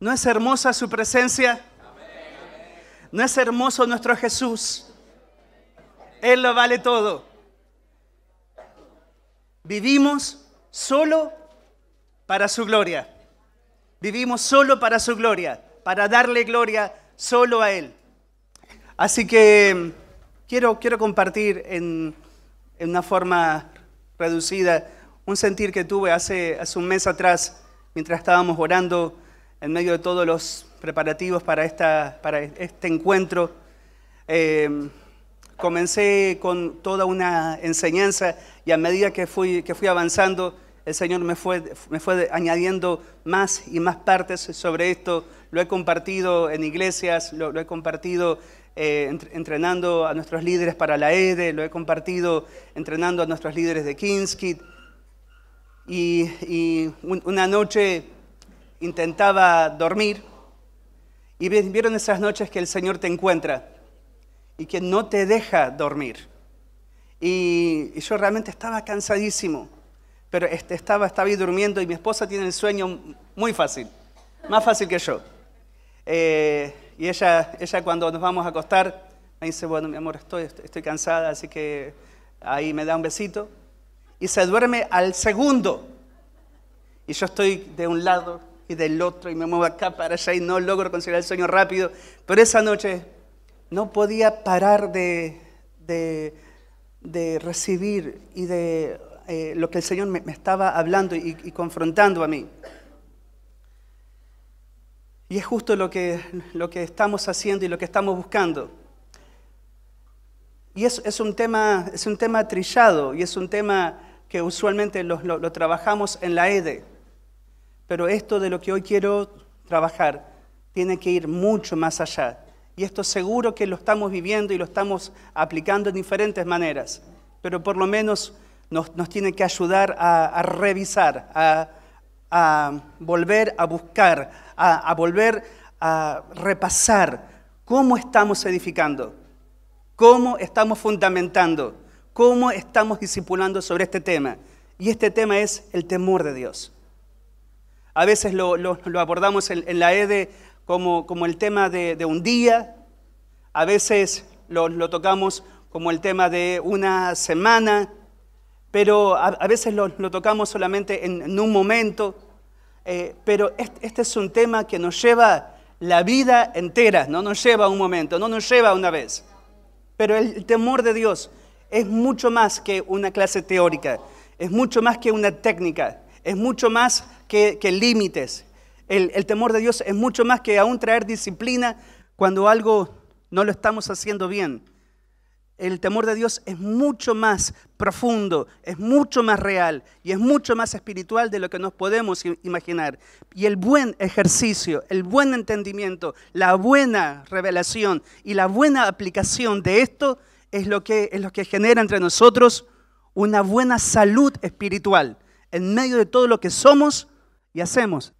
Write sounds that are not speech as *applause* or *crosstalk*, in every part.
¿No es hermosa su presencia? ¿No es hermoso nuestro Jesús? Él lo vale todo. Vivimos solo para su gloria. Vivimos solo para su gloria, para darle gloria solo a Él. Así que mm, quiero, quiero compartir en, una forma reducida un sentir que tuve hace, hace un mes atrás mientras estábamos orando en medio de todos los preparativos para, esta, para este encuentro, em, comencé con toda una enseñanza y a medida que fui, que fui avanzando, el Señor me fue, me fue añadiendo más y más partes sobre esto. Lo he compartido en iglesias, lo, he compartido eh, entrenando a nuestros líderes para la EDE, e, lo he compartido entrenando a nuestros líderes de Kingskit. Y, una noche intentaba dormir y vieron esas noches que el Señor te encuentra y que no te deja dormir. Y, yo realmente estaba cansadísimo, pero este, estaba, estaba ahí durmiendo y mi esposa tiene el sueño muy fácil, más fácil que yo. Eh, y ella, ella cuando nos vamos a acostar me dice, bueno, mi amor, estoy, estoy cansada, así que ahí me da un besito. Y se duerme al segundo. Y yo estoy de un lado, y del otro y me muevo acá para allá y no logro conseguir el sueño rápido. Pero esa noche no podía parar de, recibir y de eh, lo que el Señor me, estaba hablando y, confrontando a mí. Y es justo lo que, lo que estamos haciendo y lo que estamos buscando. Y es, es, un tema, es un tema trillado y es un tema que usualmente lo, lo trabajamos en la EDE pero esto de lo que hoy quiero trabajar tiene que ir mucho más allá. Y esto seguro que lo estamos viviendo y lo estamos aplicando en diferentes maneras. Pero por lo menos nos, tiene que ayudar a, revisar, a, volver a buscar, a, a volver a repasar cómo estamos edificando, cómo estamos fundamentando, cómo estamos discipulando sobre este tema. Y este tema es el temor de Dios a veces lo, abordamos en, la EDE como, el tema de, un día, a veces lo, tocamos como el tema de una semana, pero a, veces lo, tocamos solamente en, un momento. Eh, pero este, es un tema que nos lleva la vida entera, no nos lleva un momento, no nos lleva una vez. Pero el temor de Dios es mucho más que una clase teórica, es mucho más que una técnica, es mucho más que, límites. El, el, temor de Dios es mucho más que aún traer disciplina cuando algo no lo estamos haciendo bien. El temor de Dios es mucho más profundo, es mucho más real y es mucho más espiritual de lo que nos podemos imaginar. Y el buen ejercicio, el buen entendimiento, la buena revelación y la buena aplicación de esto es lo que, es lo que genera entre nosotros una buena salud espiritual en medio de todo lo que somos y hacemos.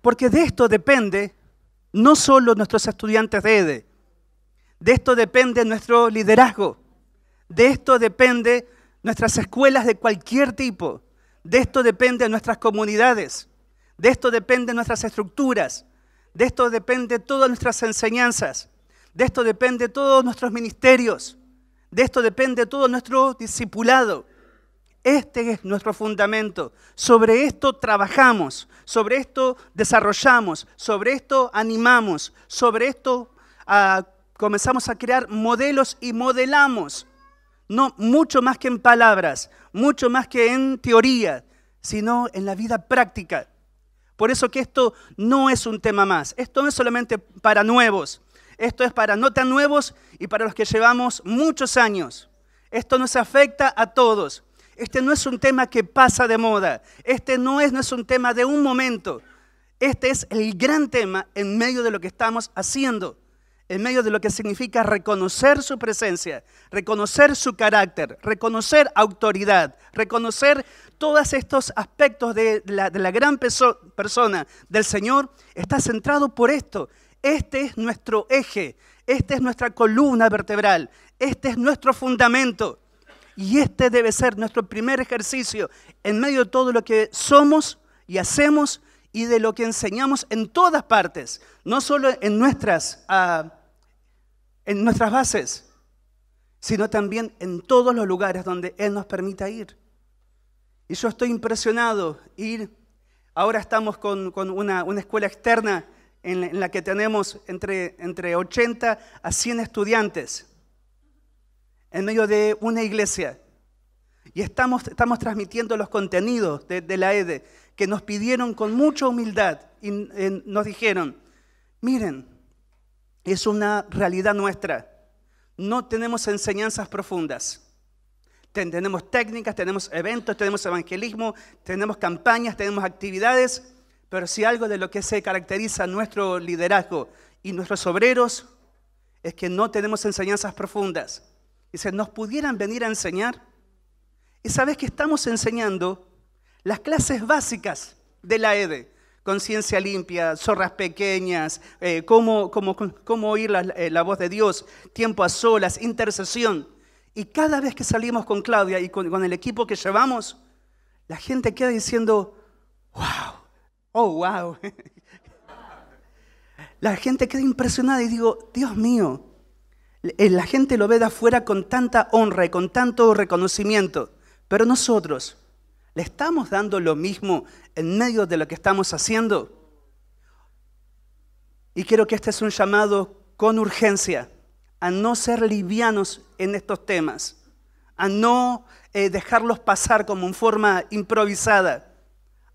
Porque de esto depende no solo nuestros estudiantes de EDE, de esto depende nuestro liderazgo, de esto depende nuestras escuelas de cualquier tipo, de esto depende nuestras comunidades, de esto depende nuestras estructuras, de esto depende todas nuestras enseñanzas, de esto depende todos nuestros ministerios, de esto depende todo nuestro discipulado, este es nuestro fundamento. Sobre esto trabajamos, sobre esto desarrollamos, sobre esto animamos, sobre esto ah, comenzamos a crear modelos y modelamos. No mucho más que en palabras, mucho más que en teoría, sino en la vida práctica. Por eso que esto no es un tema más. Esto no es solamente para nuevos. Esto es para no tan nuevos y para los que llevamos muchos años. Esto nos afecta a todos. Este no es un tema que pasa de moda. Este no es, no es un tema de un momento. Este es el gran tema en medio de lo que estamos haciendo, en medio de lo que significa reconocer su presencia, reconocer su carácter, reconocer autoridad, reconocer todos estos aspectos de la, gran persona del Señor. Está centrado por esto. Este es nuestro eje, esta es nuestra columna vertebral, este es nuestro fundamento. Y este debe ser nuestro primer ejercicio en medio de todo lo que somos y hacemos y de lo que enseñamos en todas partes, no solo en nuestras, ah, en nuestras bases, sino también en todos los lugares donde Él nos permita ir. Y yo estoy impresionado. Ir, ahora estamos con, una, escuela externa en la, en la que tenemos entre, entre 80 a 100 estudiantes en medio de una iglesia. Y estamos, transmitiendo los contenidos de, la EDE e, que nos pidieron con mucha humildad y eh, nos dijeron, miren, es una realidad nuestra. No tenemos enseñanzas profundas. tenemos técnicas, tenemos eventos, tenemos evangelismo, tenemos campañas, tenemos actividades, pero si algo de lo que se caracteriza nuestro liderazgo y nuestros obreros es que no tenemos enseñanzas profundas. Dice, nos pudieran venir a enseñar. Y sabes que estamos enseñando las clases básicas de la EDE. Conciencia limpia, zorras pequeñas, eh, cómo, oír eh, la, voz de Dios, tiempo a solas, intercesión. Y cada vez que salimos con Claudia y con el equipo que llevamos, la gente queda diciendo, wow, oh, wow. *laughs* la gente queda impresionada y digo, Dios mío, eh, la gente lo ve de afuera con tanta honra y con tanto reconocimiento, pero nosotros le estamos dando lo mismo en medio de lo que estamos haciendo. Y quiero que este es un llamado con urgencia a no ser livianos en estos temas, a no eh, dejarlos pasar como en forma improvisada,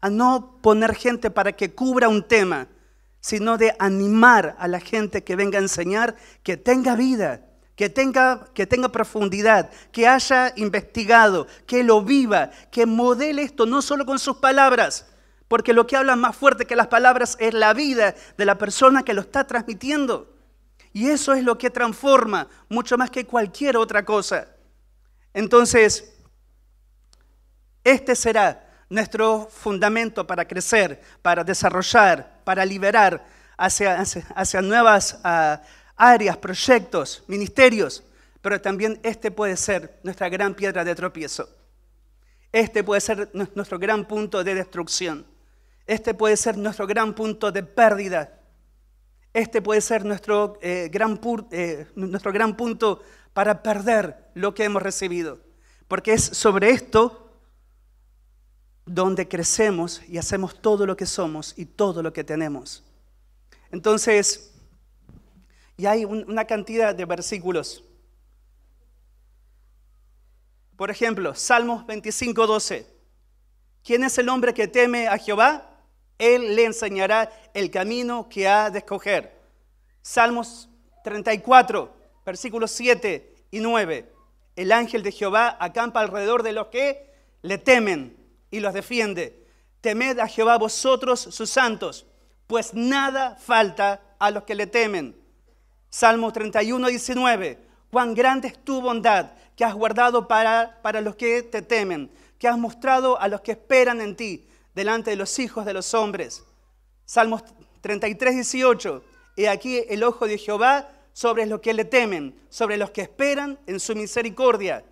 a no poner gente para que cubra un tema, sino de animar a la gente que venga a enseñar que tenga vida, que tenga, que tenga profundidad, que haya investigado, que lo viva, que modele esto no solo con sus palabras, porque lo que habla más fuerte que las palabras es la vida de la persona que lo está transmitiendo. Y eso es lo que transforma, mucho más que cualquier otra cosa. Entonces, este será nuestro fundamento para crecer, para desarrollar, para liberar hacia, nuevas ah, áreas, proyectos, ministerios. Pero también este puede ser nuestra gran piedra de tropiezo. Este puede ser nuestro gran punto de destrucción. Este puede ser nuestro gran punto de pérdida. Este puede ser nuestro, eh, eh, nuestro gran punto para perder lo que hemos recibido. Porque es sobre esto donde crecemos y hacemos todo lo que somos y todo lo que tenemos. Entonces, y hay una cantidad de versículos. Por ejemplo, Salmos 25, 12. ¿Quién es el hombre que teme a Jehová? Él le enseñará el camino que ha de escoger. Salmos 34, versículos 7 y 9. El ángel de Jehová acampa alrededor de los que le temen y los defiende. Temed a Jehová vosotros sus santos, pues nada falta a los que le temen. Salmos 31, 19. Cuán grande es tu bondad que has guardado para, para los que te temen, que has mostrado a los que esperan en ti delante de los hijos de los hombres. Salmos 33, 18. He aquí el ojo de Jehová sobre los que le temen, sobre los que esperan en su misericordia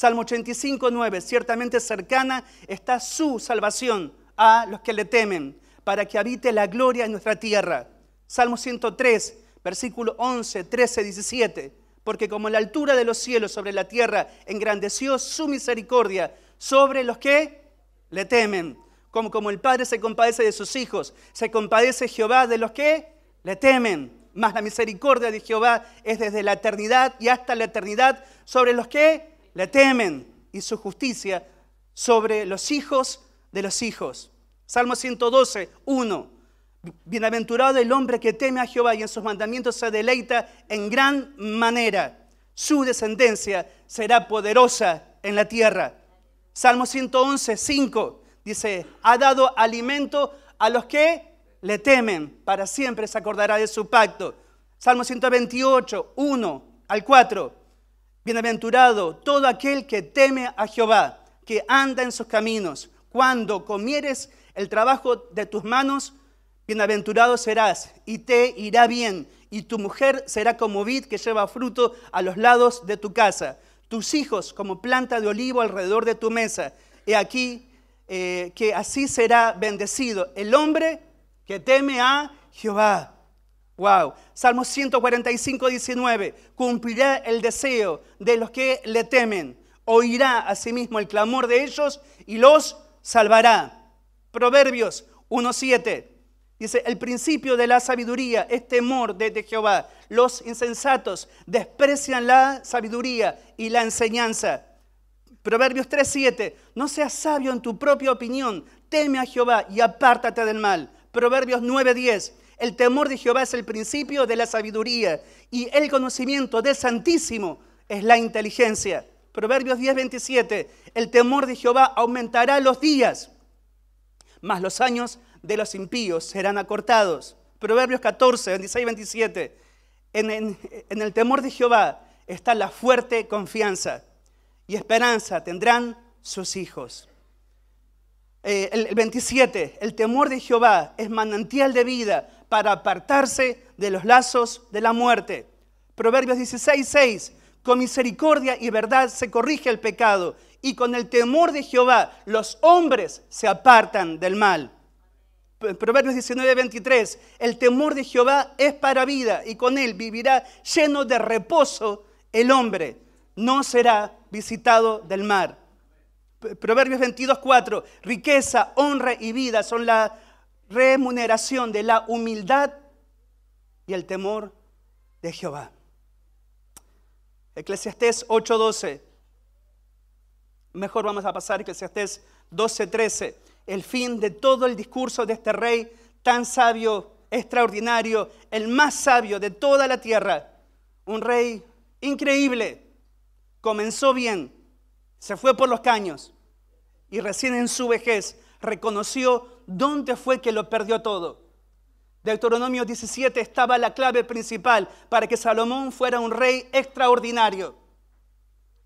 Salmo 85, 9, ciertamente cercana está su salvación a los que le temen, para que habite la gloria en nuestra tierra. Salmo 103, versículo 11, 13, 17, porque como la altura de los cielos sobre la tierra engrandeció su misericordia sobre los que le temen, como, como el Padre se compadece de sus hijos, se compadece Jehová de los que le temen. Mas la misericordia de Jehová es desde la eternidad y hasta la eternidad sobre los que le temen y su justicia sobre los hijos de los hijos. Salmo 112, 1. Bienaventurado el hombre que teme a Jehová y en sus mandamientos se deleita en gran manera. Su descendencia será poderosa en la tierra. Salmo 111, 5 dice, ha dado alimento a los que le temen, para siempre se acordará de su pacto. Salmo 128, 1 al 4, Bienaventurado todo aquel que teme a Jehová, que anda en sus caminos. Cuando comieres el trabajo de tus manos, bienaventurado serás y te irá bien. Y tu mujer será como vid que lleva fruto a los lados de tu casa. Tus hijos como planta de olivo alrededor de tu mesa. He aquí eh, que así será bendecido el hombre que teme a Jehová. Wow. Salmo 145, 19. Cumplirá el deseo de los que le temen. Oirá a sí mismo el clamor de ellos y los salvará. Proverbios 1.7. Dice, el principio de la sabiduría es temor de, Jehová. Los insensatos desprecian la sabiduría y la enseñanza. Proverbios 3.7. No seas sabio en tu propia opinión. Teme a Jehová y apártate del mal Proverbios 9:10. El temor de Jehová es el principio de la sabiduría y el conocimiento del Santísimo es la inteligencia. Proverbios 10:27. El temor de Jehová aumentará los días, mas los años de los impíos serán acortados. Proverbios 14, 26 27. en, el temor de Jehová está la fuerte confianza y esperanza tendrán sus hijos. Eh, el 27, el temor de Jehová es manantial de vida para apartarse de los lazos de la muerte. Proverbios 16, 6, con misericordia y verdad se corrige el pecado y con el temor de Jehová los hombres se apartan del mal. Proverbios 19, 23, el temor de Jehová es para vida y con él vivirá lleno de reposo el hombre, no será visitado del mar. Proverbios 22, 4. Riqueza, honra y vida son la remuneración de la humildad y el temor de Jehová. Eclesiastés 8:12. Mejor vamos a pasar Eclesiastés 12:13. El fin de todo el discurso de este rey tan sabio, extraordinario, el más sabio de toda la tierra. Un rey increíble. Comenzó bien, se fue por los caños y recién en su vejez reconoció dónde fue que lo perdió todo. Deuteronomio 17 estaba la clave principal para que Salomón fuera un rey extraordinario.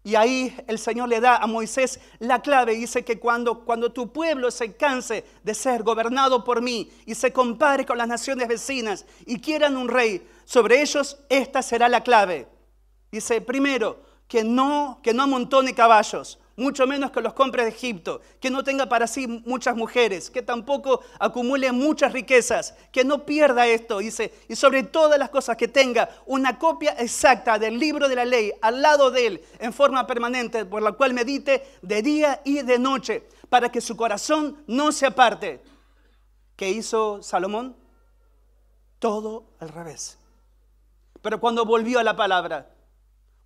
Y ahí el Señor le da a Moisés la clave. Dice que cuando, cuando tu pueblo se canse de ser gobernado por mí y se compare con las naciones vecinas y quieran un rey sobre ellos, esta será la clave. Dice, primero, que no, que no amontone caballos, mucho menos que los compre de Egipto, que no tenga para sí muchas mujeres, que tampoco acumule muchas riquezas, que no pierda esto, dice, y sobre todas las cosas que tenga una copia exacta del libro de la ley al lado de él en forma permanente, por la cual medite de día y de noche, para que su corazón no se aparte. ¿Qué hizo Salomón? Todo al revés. Pero cuando volvió a la palabra,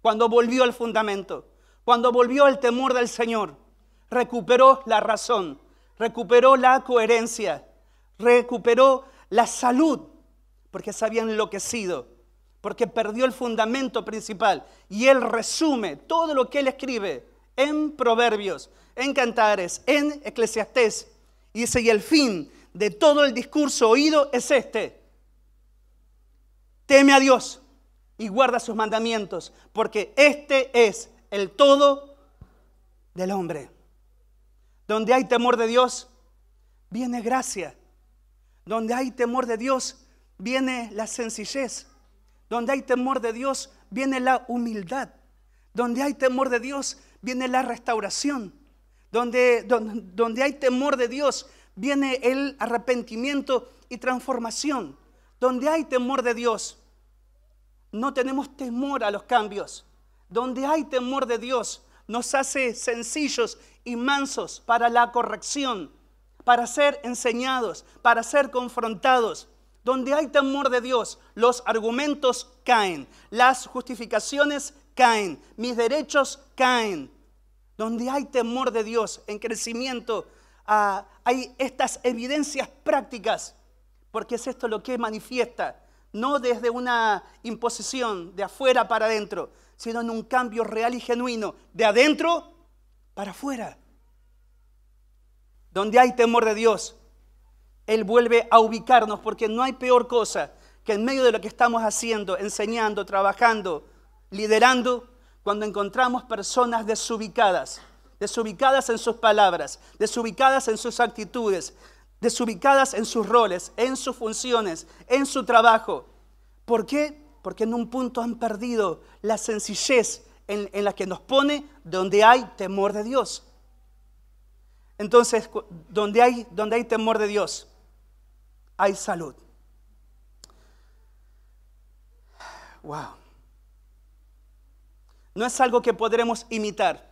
cuando volvió al fundamento, cuando volvió al temor del Señor, recuperó la razón, recuperó la coherencia, recuperó la salud, porque se había enloquecido, porque perdió el fundamento principal. Y él resume todo lo que él escribe en Proverbios, en Cantares, en Eclesiastés. Y dice, y el fin de todo el discurso oído es este. Teme a Dios y guarda sus mandamientos, porque este es el todo del hombre. Donde hay temor de Dios, viene gracia. Donde hay temor de Dios, viene la sencillez. Donde hay temor de Dios, viene la humildad. Donde hay temor de Dios, viene la restauración. Donde, donde, donde hay temor de Dios, viene el arrepentimiento y transformación. Donde hay temor de Dios, no tenemos temor a los cambios. Donde hay temor de Dios, nos hace sencillos y mansos para la corrección, para ser enseñados, para ser confrontados. Donde hay temor de Dios, los argumentos caen, las justificaciones caen, mis derechos caen. Donde hay temor de Dios en crecimiento, ah, hay estas evidencias prácticas, porque es esto lo que manifiesta no desde una imposición de afuera para adentro, sino en un cambio real y genuino, de adentro para afuera. Donde hay temor de Dios, Él vuelve a ubicarnos porque no hay peor cosa que en medio de lo que estamos haciendo, enseñando, trabajando, liderando, cuando encontramos personas desubicadas, desubicadas en sus palabras, desubicadas en sus actitudes, desubicadas en sus roles, en sus funciones, en su trabajo. ¿Por qué? Porque en un punto han perdido la sencillez en, la que nos pone donde hay temor de Dios. Entonces, donde hay, donde hay temor de Dios, hay salud. Wow. No es algo que podremos imitar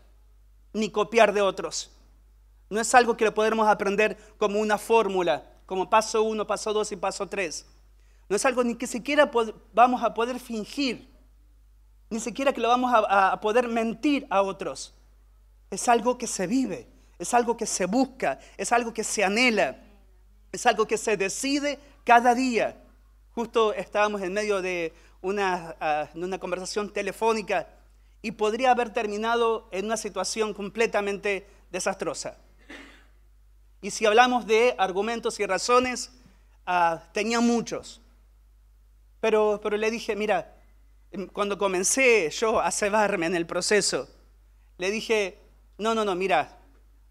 ni copiar de otros. No es algo que lo podemos aprender como una fórmula, como paso uno, paso dos y paso tres. No es algo ni que siquiera vamos a poder fingir, ni siquiera que lo vamos a, poder mentir a otros. Es algo que se vive, es algo que se busca, es algo que se anhela, es algo que se decide cada día. Justo estábamos en medio de una ah, conversación telefónica y podría haber terminado en una situación completamente desastrosa. Y si hablamos de argumentos y razones, ah, tenía muchos. Pero, pero le dije, mira, em, cuando comencé yo a cebarme en el proceso, le dije, no, no, no, mira,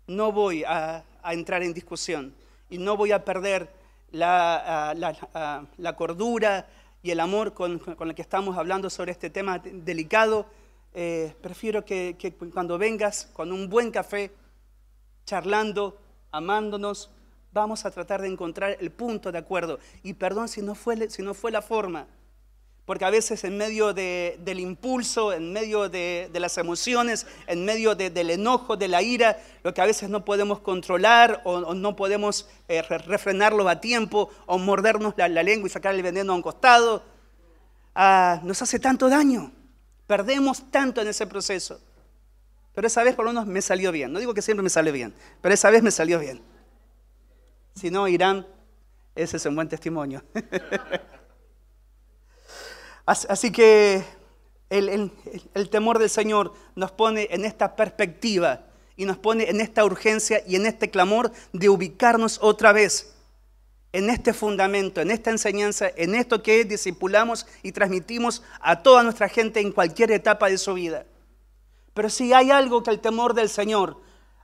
no voy a, entrar en discusión y no voy a perder la, ah, ah, cordura y el amor con, el que estamos hablando sobre este tema delicado. Eh, prefiero que, cuando vengas con un buen café, charlando, amándonos, vamos a tratar de encontrar el punto de acuerdo. Y perdón si no fue, si no fue la forma, porque a veces en medio del impulso, en medio de, las emociones, en medio del enojo, de la ira, lo que a veces no podemos controlar o, no podemos eh, refrenarlo a tiempo o mordernos la, lengua y sacar el veneno a un costado, ah, nos hace tanto daño. Perdemos tanto en ese proceso. Pero esa vez por lo menos me salió bien. No digo que siempre me sale bien, pero esa vez me salió bien. Si no, Irán, ese es un buen testimonio. *laughs* Así que el, el, temor del Señor nos pone en esta perspectiva y nos pone en esta urgencia y en este clamor de ubicarnos otra vez en este fundamento, en esta enseñanza, en esto que discipulamos y transmitimos a toda nuestra gente en cualquier etapa de su vida. Pero si hay algo que el temor del Señor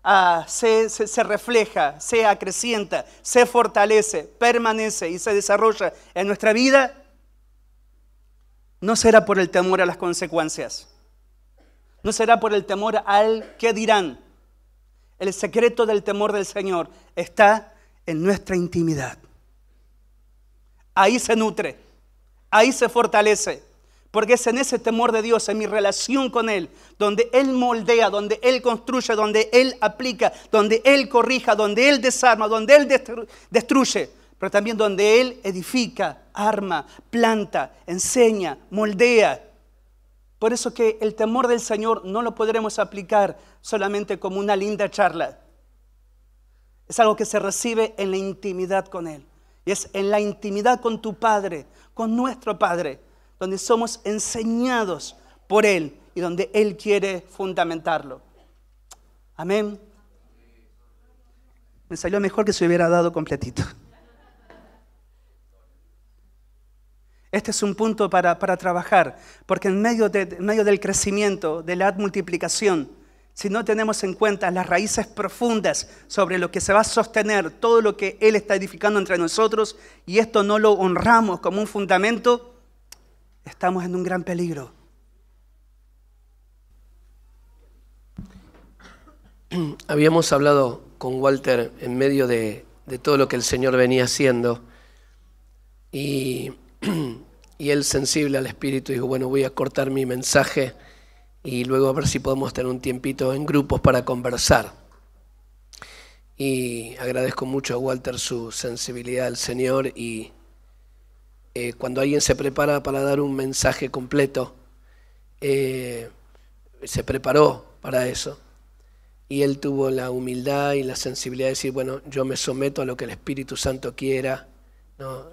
ah, se, se refleja, se acrecienta, se fortalece, permanece y se desarrolla en nuestra vida, no será por el temor a las consecuencias. No será por el temor al que dirán. El secreto del temor del Señor está en nuestra intimidad. Ahí se nutre, ahí se fortalece, porque es en ese temor de Dios, en mi relación con Él, donde Él moldea, donde Él construye, donde Él aplica, donde Él corrija, donde Él desarma, donde Él destruye, pero también donde Él edifica, arma, planta, enseña, moldea. Por eso que el temor del Señor no lo podremos aplicar solamente como una linda charla. Es algo que se recibe en la intimidad con Él. Y es en la intimidad con tu Padre, con nuestro Padre donde somos enseñados por Él y donde Él quiere fundamentarlo. Amén. Me salió mejor que se hubiera dado completito. Este es un punto para, trabajar, porque en medio, de, en medio del crecimiento, de la multiplicación, si no tenemos en cuenta las raíces profundas sobre lo que se va a sostener todo lo que Él está edificando entre nosotros y esto no lo honramos como un fundamento, estamos en un gran peligro. *clears throat* Habíamos hablado con Walter en medio de, todo lo que el Señor venía haciendo y, *clears throat* y él sensible al Espíritu dijo, bueno, voy a cortar mi mensaje y luego a ver si podemos tener un tiempito en grupos para conversar. Y agradezco mucho a Walter su sensibilidad al Señor y eh, cuando alguien se prepara para dar un mensaje completo, eh, se preparó para eso. Y él tuvo la humildad y la sensibilidad de decir, bueno, yo me someto a lo que el Espíritu Santo quiera.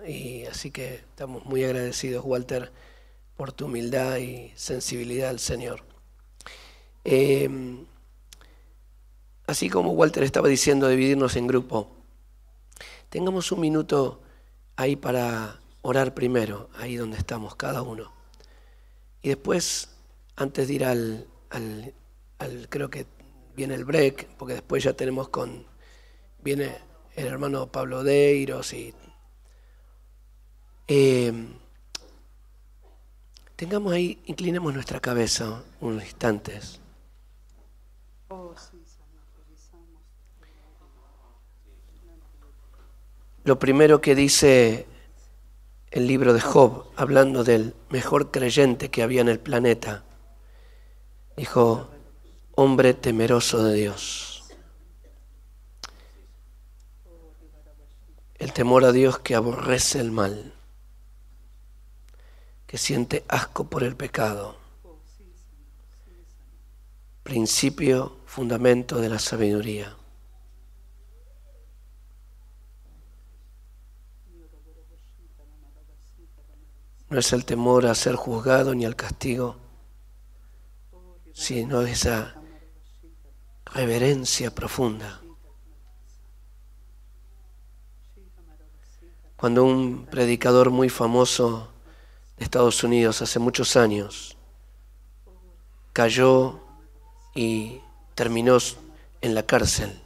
Y así que estamos muy agradecidos, Walter, por tu humildad y sensibilidad al Señor. Eh, así como Walter estaba diciendo, dividirnos en grupo, tengamos un minuto ahí para orar primero, ahí donde estamos cada uno. Y después, antes de ir al, creo que viene el break, porque después ya tenemos con, viene el hermano Pablo Deiros y... Em, tengamos ahí, inclinemos nuestra cabeza unos instantes. Lo primero que dice el libro de Job, hablando del mejor creyente que había en el planeta, dijo, hombre temeroso de Dios. El temor a Dios que aborrece el mal, que siente asco por el pecado. Principio, fundamento de la sabiduría. No es el temor a ser juzgado ni al castigo, sino esa reverencia profunda. Cuando un predicador muy famoso de Estados Unidos hace muchos años cayó y terminó en la cárcel,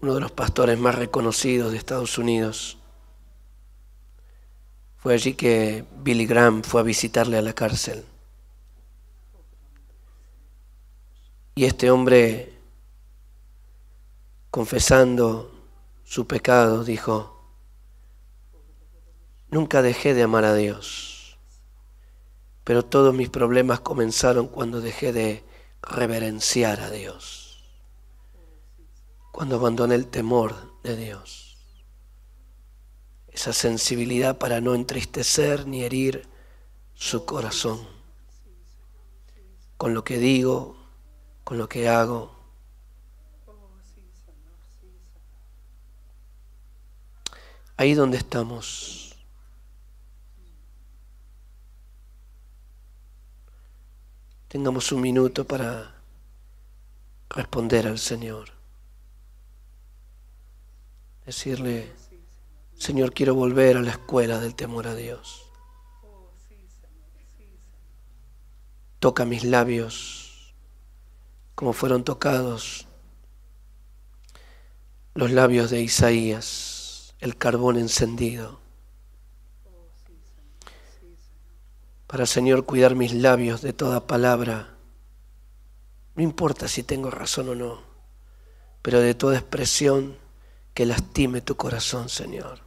uno de los pastores más reconocidos de Estados Unidos, fue allí que Billy Graham fue a visitarle a la cárcel. Y este hombre, confesando su pecado, dijo, nunca dejé de amar a Dios, pero todos mis problemas comenzaron cuando dejé de reverenciar a Dios, cuando abandoné el temor de Dios esa sensibilidad para no entristecer ni herir su corazón. Con lo que digo, con lo que hago. Ahí donde estamos. Tengamos un minuto para responder al Señor. Decirle... Señor, quiero volver a la escuela del temor a Dios. Toca mis labios como fueron tocados los labios de Isaías, el carbón encendido. Para, Señor, cuidar mis labios de toda palabra, no importa si tengo razón o no, pero de toda expresión que lastime tu corazón, Señor.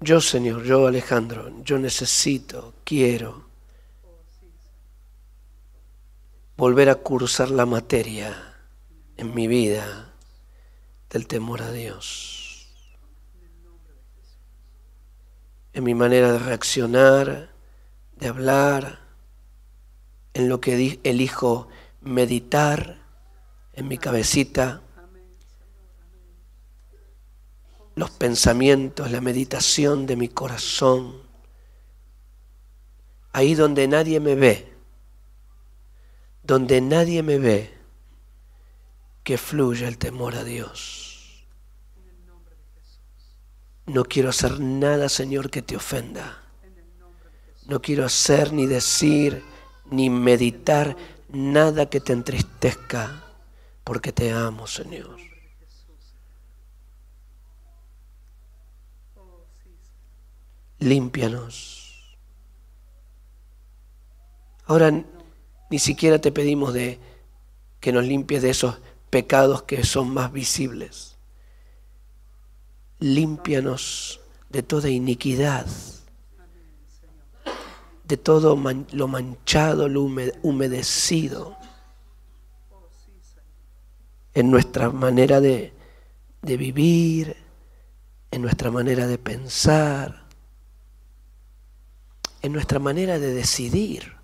Yo, Señor, yo, Alejandro, yo necesito, quiero volver a cursar la materia en mi vida del temor a Dios, en mi manera de reaccionar, de hablar, en lo que elijo meditar en mi cabecita los pensamientos, la meditación de mi corazón, ahí donde nadie me ve, donde nadie me ve, que fluya el temor a Dios. No quiero hacer nada, Señor, que te ofenda. No quiero hacer ni decir ni meditar nada que te entristezca, porque te amo, Señor. límpianos. Ahora ni siquiera te pedimos de que nos limpies de esos pecados que son más visibles. Límpianos de toda iniquidad, de todo lo manchado, lo humedecido, en nuestra manera de, de vivir, en nuestra manera de pensar, en nuestra manera de decidir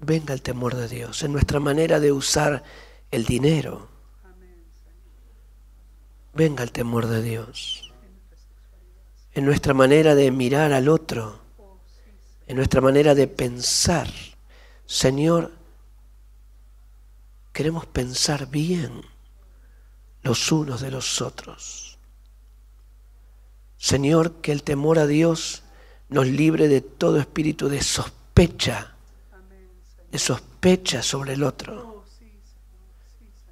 venga el temor de Dios, en nuestra manera de usar el dinero. Venga el temor de Dios, en nuestra manera de mirar al otro, en nuestra manera de pensar. Señor, queremos pensar bien los unos de los otros. Señor, que el temor a Dios nos libre de todo espíritu de sospecha, de sospecha sobre el otro,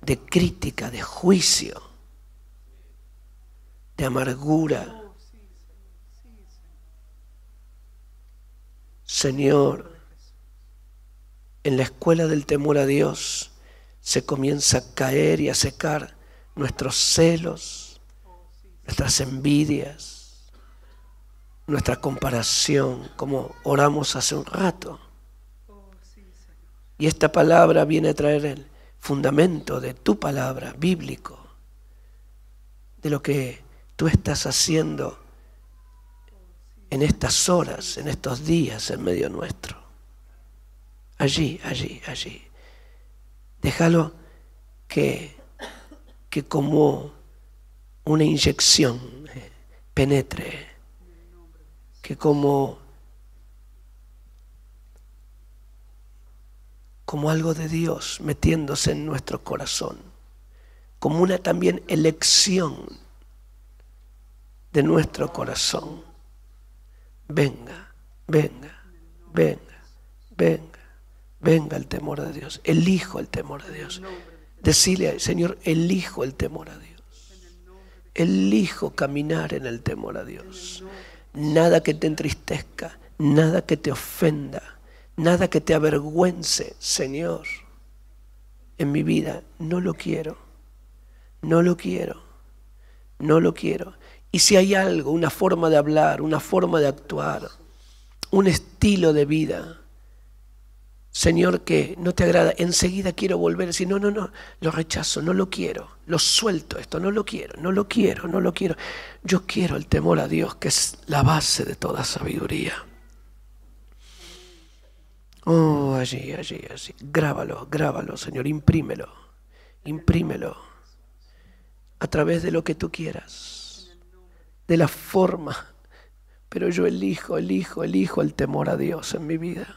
de crítica, de juicio, de amargura. Señor, en la escuela del temor a Dios se comienza a caer y a secar nuestros celos, nuestras envidias, nuestra comparación, como oramos hace un rato. Y esta palabra viene a traer el fundamento de tu palabra bíblico, de lo que tú estás haciendo en estas horas, en estos días en medio nuestro. Allí, allí, allí. Déjalo que, que como una inyección eh, penetre que como, como algo de Dios metiéndose en nuestro corazón, como una también elección de nuestro corazón. Venga, venga, venga, venga, venga el temor de Dios. Elijo el temor de Dios. Decirle, Señor, elijo el temor a Dios. Elijo caminar en el temor a Dios nada que te entristezca, nada que te ofenda, nada que te avergüence, Señor. En mi vida no lo quiero, no lo quiero, no lo quiero. Y si hay algo, una forma de hablar, una forma de actuar, un estilo de vida, Señor, que no te agrada, enseguida quiero volver. Si no, no, no, lo rechazo, no lo quiero, lo suelto esto, no lo quiero, no lo quiero, no lo quiero. Yo quiero el temor a Dios, que es la base de toda sabiduría. Oh, allí, allí, allí. Grábalo, grábalo, Señor, imprímelo, imprímelo. A través de lo que tú quieras, de la forma. Pero yo elijo, elijo, elijo el temor a Dios en mi vida.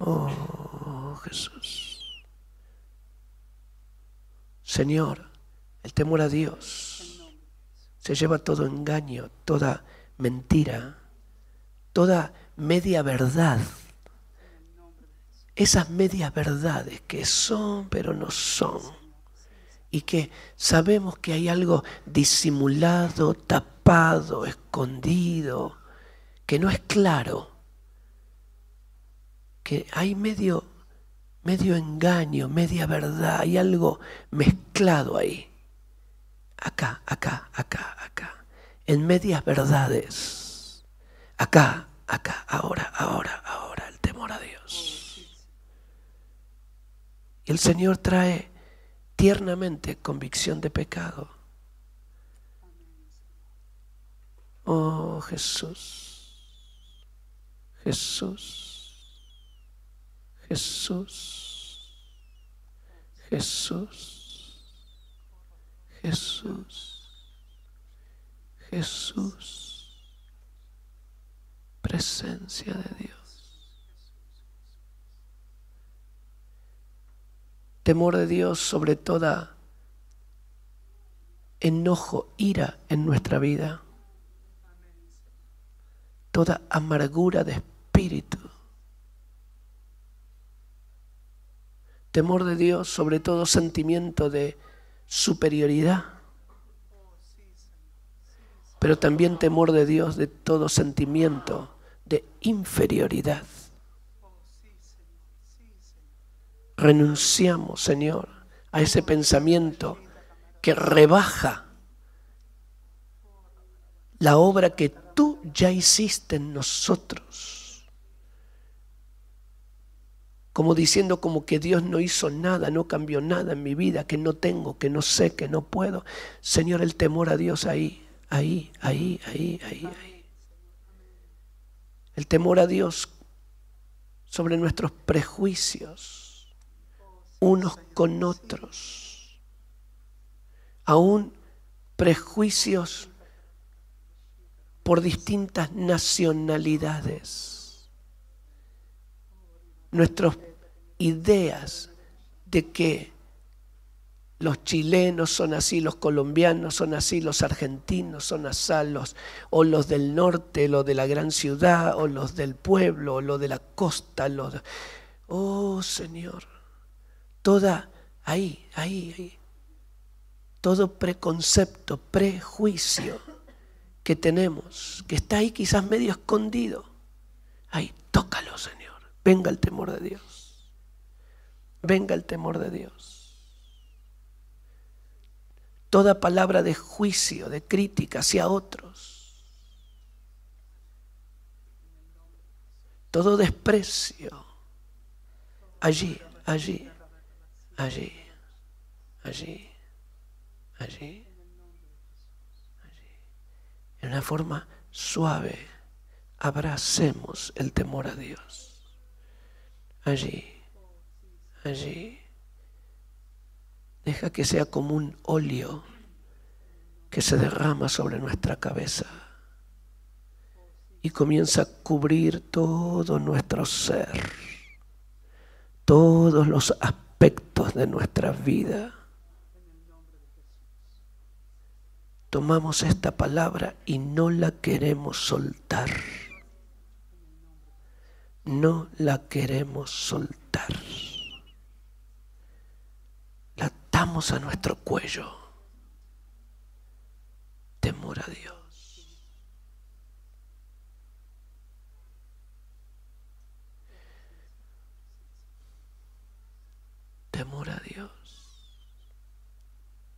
Oh, Jesús. Señor, el temor a Dios se lleva todo engaño, toda mentira, toda media verdad. Esas medias verdades que son pero no son. Y que sabemos que hay algo disimulado, tapado, escondido, que no es claro que hay medio, medio engaño, media verdad, hay algo mezclado ahí. Acá, acá, acá, acá. En medias verdades. Acá, acá, ahora, ahora, ahora, el temor a Dios. Y el Señor trae tiernamente convicción de pecado. Oh Jesús, Jesús. Jesús, Jesús, Jesús, Jesús, presencia de Dios. Temor de Dios sobre toda enojo, ira en nuestra vida, toda amargura de espíritu temor de Dios, sobre todo sentimiento de superioridad, pero también temor de Dios de todo sentimiento de inferioridad. Renunciamos, Señor, a ese pensamiento que rebaja la obra que tú ya hiciste en nosotros como diciendo como que Dios no hizo nada, no cambió nada en mi vida, que no tengo, que no sé, que no puedo. Señor, el temor a Dios ahí, ahí, ahí, ahí, ahí, ahí. El temor a Dios sobre nuestros prejuicios unos con otros. Aún prejuicios por distintas nacionalidades nuestras ideas de que los chilenos son así, los colombianos son así, los argentinos son así, los, o los del norte, los de la gran ciudad, o los del pueblo, o los de la costa, los... Oh Señor, toda ahí, ahí, ahí, todo preconcepto, prejuicio que tenemos, que está ahí quizás medio escondido, ahí, tócalo Señor Venga el temor de Dios. Venga el temor de Dios. Toda palabra de juicio, de crítica hacia otros. Todo desprecio. Allí, allí, allí, allí, allí. En una forma suave, abracemos el temor a Dios allí, allí. Deja que sea como un óleo que se derrama sobre nuestra cabeza y comienza a cubrir todo nuestro ser, todos los aspectos de nuestra vida. Tomamos esta palabra y no la queremos soltar no la queremos soltar. La atamos a nuestro cuello. Temor a Dios. Temor a Dios.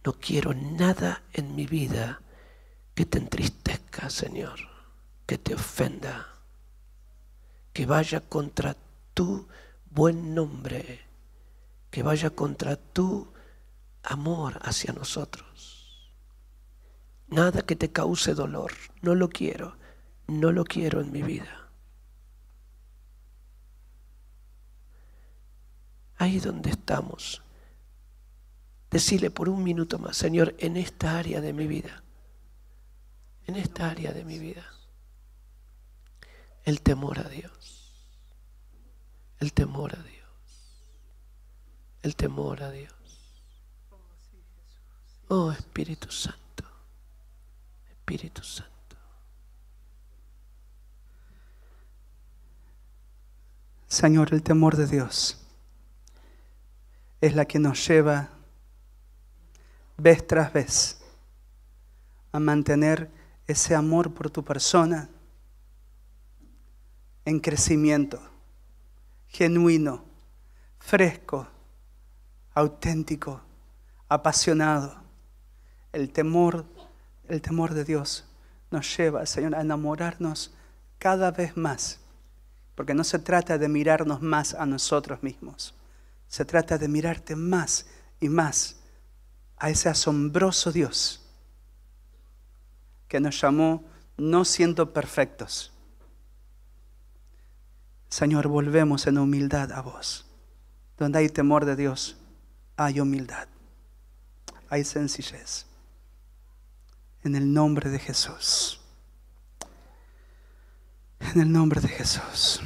No quiero nada en mi vida que te entristezca, Señor, que te ofenda que vaya contra tu buen nombre, que vaya contra tu amor hacia nosotros. Nada que te cause dolor, no lo quiero, no lo quiero en mi vida. Ahí donde estamos, decile por un minuto más, Señor, en esta área de mi vida, en esta área de mi vida. El temor a Dios. El temor a Dios. El temor a Dios. Oh Espíritu Santo. Espíritu Santo. Señor, el temor de Dios es la que nos lleva vez tras vez a mantener ese amor por tu persona en crecimiento, genuino, fresco, auténtico, apasionado. El temor, el temor de Dios nos lleva, Señor, a enamorarnos cada vez más, porque no se trata de mirarnos más a nosotros mismos, se trata de mirarte más y más a ese asombroso Dios que nos llamó no siendo perfectos, Señor, volvemos en humildad a vos. Donde hay temor de Dios, hay humildad, hay sencillez. En el nombre de Jesús. En el nombre de Jesús.